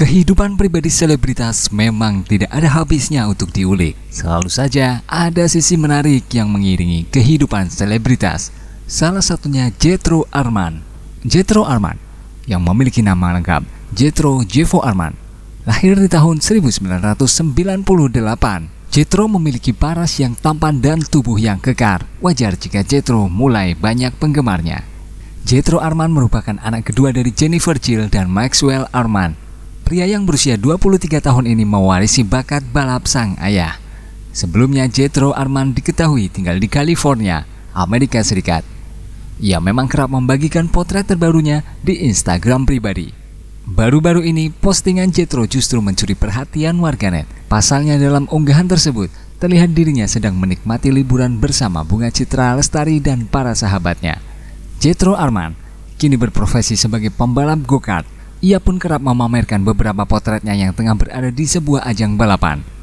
Kehidupan pribadi selebritas memang tidak ada habisnya untuk diulik. Selalu saja ada sisi menarik yang mengiringi kehidupan selebritas. Salah satunya Jetro Arman. Jetro Arman yang memiliki nama lengkap Jetro Jevo Arman. Lahir di tahun 1998, Jetro memiliki paras yang tampan dan tubuh yang kekar. Wajar jika Jetro mulai banyak penggemarnya. Jetro Arman merupakan anak kedua dari Jennifer Jill dan Maxwell Arman Pria yang berusia 23 tahun ini mewarisi bakat balap sang ayah. Sebelumnya Jetro Arman diketahui tinggal di California, Amerika Serikat. Ia memang kerap membagikan potret terbarunya di Instagram pribadi. Baru-baru ini, postingan Jetro justru mencuri perhatian warganet. Pasalnya dalam unggahan tersebut, terlihat dirinya sedang menikmati liburan bersama Bunga Citra Lestari dan para sahabatnya. Jetro Arman kini berprofesi sebagai pembalap go-kart ia pun kerap memamerkan beberapa potretnya yang tengah berada di sebuah ajang balapan.